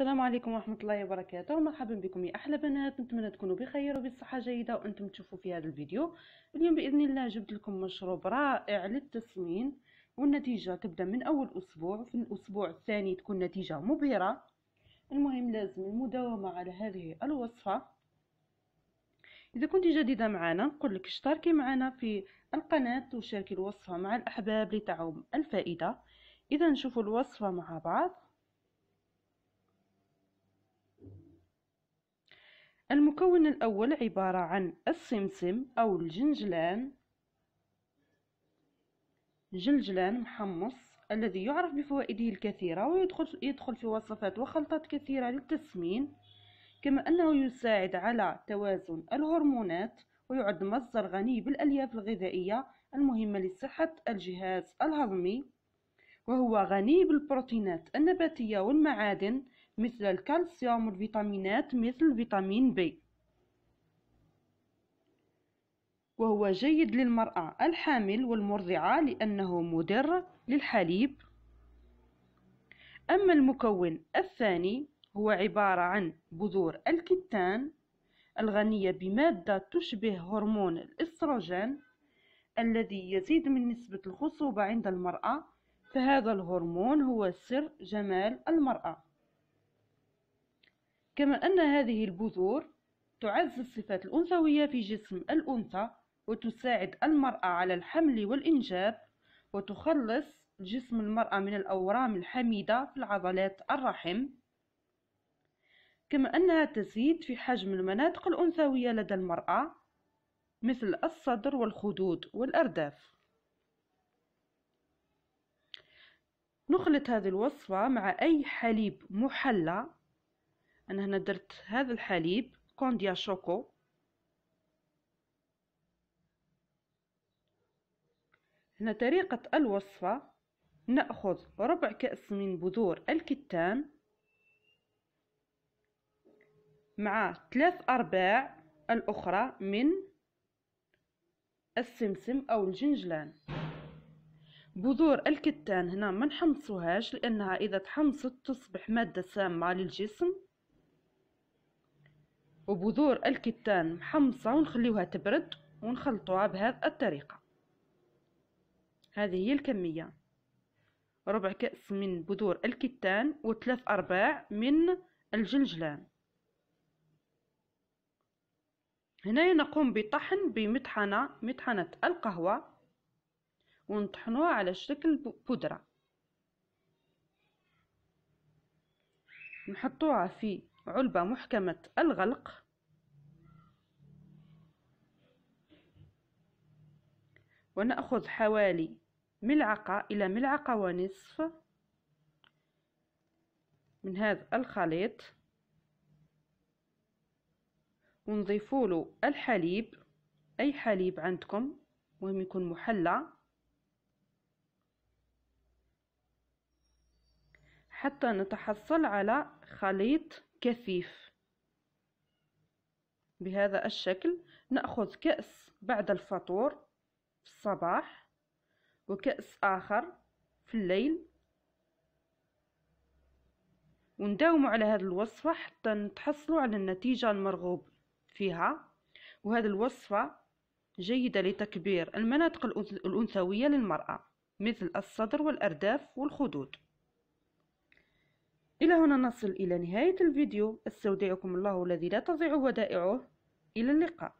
السلام عليكم ورحمة الله وبركاته مرحبا بكم يا أحلى بنات نتمنى تكونوا بخير وبصحة جيدة وأنتم تشوفوا في هذا الفيديو اليوم بإذن الله جبت لكم مشروب رائع للتسمين والنتيجة تبدأ من أول أسبوع في الأسبوع الثاني تكون نتيجة مبهرة المهم لازم المداومة على هذه الوصفة إذا كنت جديدة معنا نقول لك اشتركي معنا في القناة وشاركي الوصفة مع الأحباب لتعوم الفائدة إذا نشوفوا الوصفة مع بعض المكون الأول عبارة عن السمسم أو الجنجلان جلجلان محمص الذي يعرف بفوائده الكثيرة ويدخل يدخل في وصفات وخلطات كثيرة للتسمين كما أنه يساعد على توازن الهرمونات ويعد مصدر غني بالألياف الغذائية المهمة لصحة الجهاز الهضمي وهو غني بالبروتينات النباتية والمعادن مثل الكالسيوم والفيتامينات مثل فيتامين بي وهو جيد للمرأة الحامل والمرضعة لأنه مدر للحليب أما المكون الثاني هو عبارة عن بذور الكتان الغنية بمادة تشبه هرمون الإستروجين الذي يزيد من نسبة الخصوبة عند المرأة فهذا الهرمون هو سر جمال المرأة كما أن هذه البذور تعزز صفات الأنثوية في جسم الأنثى وتساعد المرأة على الحمل والإنجاب وتخلص جسم المرأة من الأورام الحميدة في العضلات الرحم كما أنها تزيد في حجم المناطق الأنثوية لدى المرأة مثل الصدر والخدود والأرداف نخلط هذه الوصفة مع أي حليب محلى انا هنا درت هذا الحليب كونديا شوكو هنا طريقة الوصفة نأخذ ربع كأس من بذور الكتان مع ثلاث أرباع الأخرى من السمسم أو الجنجلان بذور الكتان هنا ما نحمصوهاش لأنها إذا تحمصت تصبح مادة سامة للجسم وبذور الكتان محمصة ونخليوها تبرد ونخلطوها بهذه الطريقة هذه هي الكمية ربع كأس من بذور الكتان وثلاث أرباع من الجلجلان هنا نقوم بطحن بمطحنة مطحنة القهوة ونطحنوها على شكل بودرة نحطوها في علبة محكمة الغلق ونأخذ حوالي ملعقة إلى ملعقة ونصف من هذا الخليط ونضيف له الحليب أي حليب عندكم مهم يكون محلى حتى نتحصل على خليط كثيف بهذا الشكل نأخذ كأس بعد الفطور في الصباح وكأس آخر في الليل ونداوم على هذه الوصفة حتى نتحصلوا على النتيجة المرغوب فيها وهذه الوصفة جيدة لتكبير المناطق الأنثوية للمرأة مثل الصدر والأرداف والخدود إلى هنا نصل إلى نهاية الفيديو استودعكم الله الذي لا تضيع ودائعه إلى اللقاء